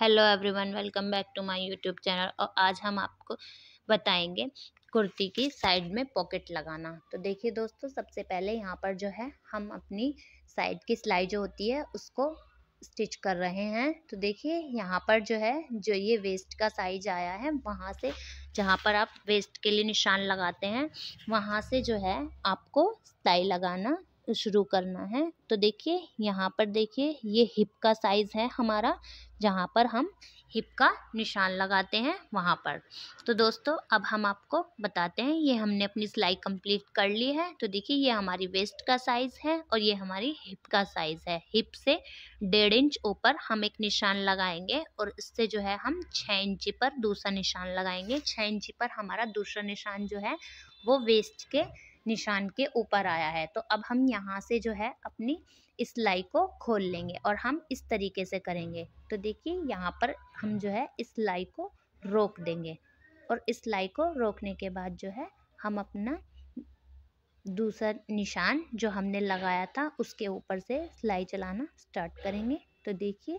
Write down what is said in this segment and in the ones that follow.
hello everyone welcome back to my YouTube channel और आज हम आपको बताएंगे कुर्ती की साइड में पॉकेट लगाना तो देखिए दोस्तों सबसे पहले यहाँ पर जो है हम अपनी साइड की सिलाई जो होती है उसको स्टिच कर रहे हैं तो देखिए यहाँ पर जो है जो ये वेस्ट का साइज आया है वहाँ से जहाँ पर आप वेस्ट के लिए निशान लगाते हैं वहाँ से जो है आपको सिलाई लगाना शुरू करना है तो देखिए यहाँ पर देखिए ये हिप का साइज़ है हमारा जहाँ पर हम हिप का निशान लगाते हैं वहाँ पर तो दोस्तों अब हम आपको बताते हैं ये हमने अपनी सिलाई कंप्लीट कर ली है तो देखिए ये हमारी वेस्ट का साइज़ है और ये हमारी हिप का साइज़ है हिप से डेढ़ इंच ऊपर हम एक निशान लगाएंगे और इससे जो है हम छः इंची पर दूसरा निशान लगाएंगे छः इंची पर हमारा दूसरा निशान जो है वो वेस्ट के निशान के ऊपर आया है तो अब हम यहाँ से जो है अपनी लाई को खोल लेंगे और हम इस तरीके से करेंगे तो देखिए यहाँ पर हम जो है इस सिलाई को रोक देंगे और इस सिलाई को रोकने के बाद जो है हम अपना दूसरा निशान जो हमने लगाया था उसके ऊपर से सिलाई चलाना स्टार्ट करेंगे तो देखिए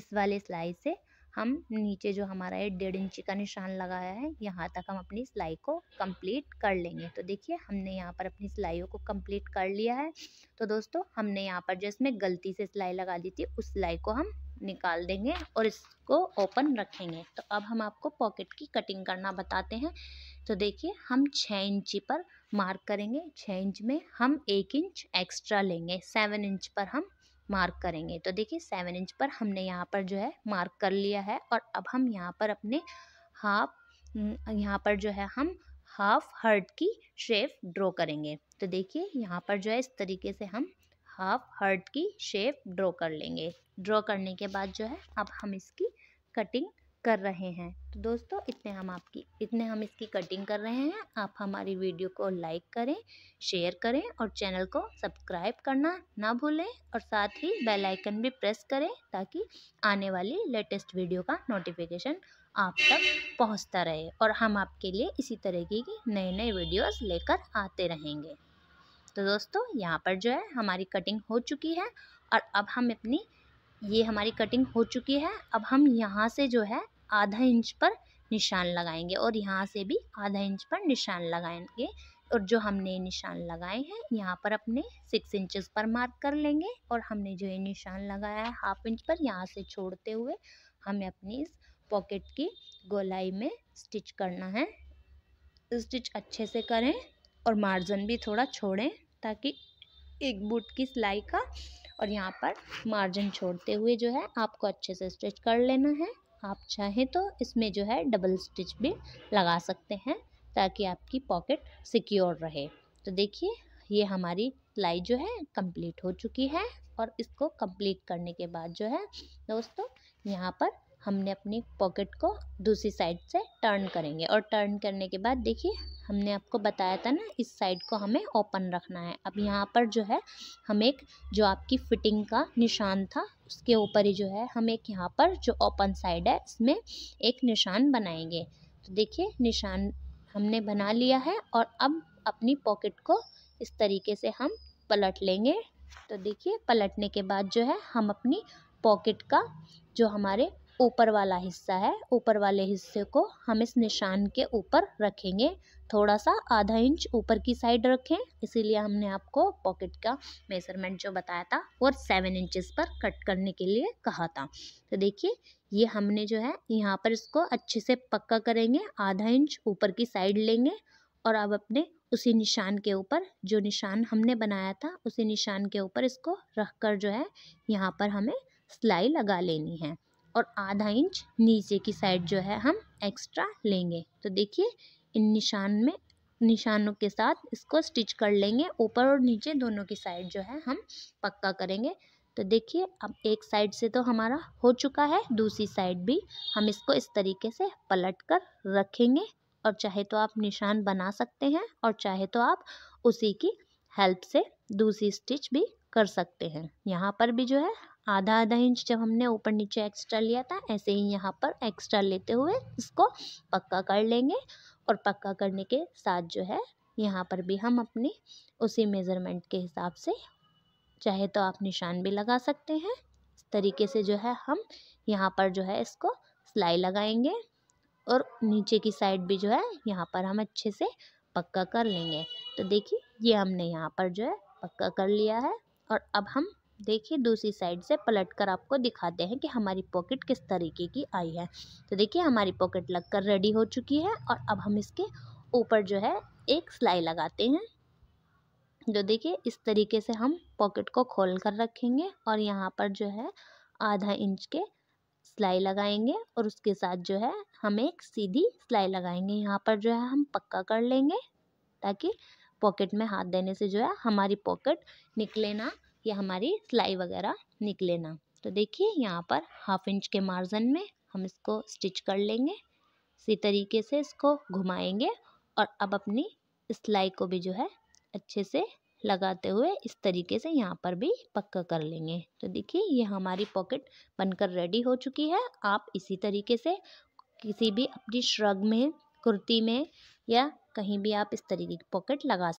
इस वाले सिलाई से हम नीचे जो हमारा ये डेढ़ इंची का निशान लगाया है यहाँ तक हम अपनी सिलाई को कंप्लीट कर लेंगे तो देखिए हमने यहाँ पर अपनी सिलाइयों को कंप्लीट कर लिया है तो दोस्तों हमने यहाँ पर जिसमें गलती से सिलाई लगा दी थी उस सिलाई को हम निकाल देंगे और इसको ओपन रखेंगे तो अब हम आपको पॉकेट की कटिंग करना बताते हैं तो देखिए हम छः इंची पर मार्क करेंगे छः इंच में हम एक इंच एक्स्ट्रा लेंगे सेवन इंच पर हम मार्क करेंगे तो देखिए सेवन इंच पर हमने यहाँ पर जो है मार्क कर लिया है और अब हम यहाँ पर अपने हाफ यहाँ पर जो है हम हाफ हर्ट की शेप ड्रॉ करेंगे तो देखिए यहाँ पर जो है इस तरीके से हम हाफ हर्ट की शेप ड्रॉ कर लेंगे ड्रॉ करने के बाद जो है अब हम इसकी कटिंग कर रहे हैं तो दोस्तों इतने हम आपकी इतने हम इसकी कटिंग कर रहे हैं आप हमारी वीडियो को लाइक करें शेयर करें और चैनल को सब्सक्राइब करना ना भूलें और साथ ही बेल आइकन भी प्रेस करें ताकि आने वाली लेटेस्ट वीडियो का नोटिफिकेशन आप तक पहुंचता रहे और हम आपके लिए इसी तरीके की नए नए वीडियोस लेकर आते रहेंगे तो दोस्तों यहाँ पर जो है हमारी कटिंग हो चुकी है और अब हम अपनी ये हमारी कटिंग हो चुकी है अब हम यहाँ से जो है आधा इंच पर निशान लगाएंगे और यहाँ से भी आधा इंच पर निशान लगाएंगे और जो हमने निशान लगाए हैं यहाँ पर अपने सिक्स इंचेस पर मार्क कर लेंगे और हमने जो ये निशान लगाया है हाफ इंच पर यहाँ से छोड़ते हुए हमें अपनी इस पॉकेट की गोलाई में स्टिच करना है स्टिच अच्छे से करें और मार्जिन भी थोड़ा छोड़ें ताकि एक बूट की सिलाई का और यहाँ पर मार्जिन छोड़ते हुए जो है आपको अच्छे से स्टिच कर लेना है आप चाहे तो इसमें जो है डबल स्टिच भी लगा सकते हैं ताकि आपकी पॉकेट सिक्योर रहे तो देखिए ये हमारी सिलाई जो है कंप्लीट हो चुकी है और इसको कंप्लीट करने के बाद जो है दोस्तों यहाँ पर हमने अपनी पॉकेट को दूसरी साइड से टर्न करेंगे और टर्न करने के बाद देखिए हमने आपको बताया था ना इस साइड को हमें ओपन रखना है अब यहाँ पर जो है हम एक जो आपकी फिटिंग का निशान था उसके ऊपर ही जो है हम एक यहाँ पर जो ओपन साइड है इसमें एक निशान बनाएंगे तो देखिए निशान हमने बना लिया है और अब अपनी पॉकेट को इस तरीके से हम पलट लेंगे तो देखिए पलटने के बाद जो है हम अपनी पॉकेट का जो हमारे ऊपर वाला हिस्सा है ऊपर वाले हिस्से को हम इस निशान के ऊपर रखेंगे थोड़ा सा आधा इंच ऊपर की साइड रखें इसीलिए हमने आपको पॉकेट का मेजरमेंट जो बताया था वो सेवन इंचेस पर कट करने के लिए कहा था तो देखिए ये हमने जो है यहाँ पर इसको अच्छे से पक्का करेंगे आधा इंच ऊपर की साइड लेंगे और अब अपने उसी निशान के ऊपर जो निशान हमने बनाया था उसी निशान के ऊपर इसको रख कर जो है यहाँ पर हमें सिलाई लगा लेनी है और आधा इंच नीचे की साइड जो है हम एक्स्ट्रा लेंगे तो देखिए इन निशान में निशानों के साथ इसको स्टिच कर लेंगे ऊपर और नीचे दोनों की साइड जो है हम पक्का करेंगे तो देखिए अब एक साइड से तो हमारा हो चुका है दूसरी साइड भी हम इसको इस तरीके से पलट कर रखेंगे और चाहे तो आप निशान बना सकते हैं और चाहे तो आप उसी की हेल्प से दूसरी स्टिच भी कर सकते हैं यहाँ पर भी जो है आधा आधा इंच जब हमने ऊपर नीचे एक्स्ट्रा लिया था ऐसे ही यहाँ पर एक्स्ट्रा लेते हुए इसको पक्का कर लेंगे और पक्का करने के साथ जो है यहाँ पर भी हम अपने उसी मेज़रमेंट के हिसाब से चाहे तो आप निशान भी लगा सकते हैं इस तरीके से जो है हम यहाँ पर जो है इसको सिलाई लगाएंगे और नीचे की साइड भी जो है यहाँ पर हम अच्छे से पक्का कर लेंगे तो देखिए ये हमने यहाँ पर जो है पक्का कर लिया है और अब हम देखिए दूसरी साइड से पलट कर आपको दिखाते हैं कि हमारी पॉकेट किस तरीके की आई है तो देखिए हमारी पॉकेट लगकर रेडी हो चुकी है और अब हम इसके ऊपर जो है एक सिलाई लगाते हैं जो तो देखिए इस तरीके से हम पॉकेट को खोल कर रखेंगे और यहाँ पर जो है आधा इंच के सिलाई लगाएंगे और उसके साथ जो है हम एक सीधी सिलाई लगाएंगे यहाँ पर जो है हम पक्का कर लेंगे ताकि पॉकेट में हाथ देने से जो है हमारी पॉकेट निकले ना ये हमारी सिलाई वगैरह निकले ना तो देखिए यहाँ पर हाफ इंच के मार्जिन में हम इसको स्टिच कर लेंगे इसी तरीके से इसको घुमाएंगे और अब अपनी सिलाई को भी जो है अच्छे से लगाते हुए इस तरीके से यहाँ पर भी पक्का कर लेंगे तो देखिए ये हमारी पॉकेट बनकर रेडी हो चुकी है आप इसी तरीके से किसी भी अपनी श्रग में कुर्ती में या कहीं भी आप इस तरीके की पॉकेट लगा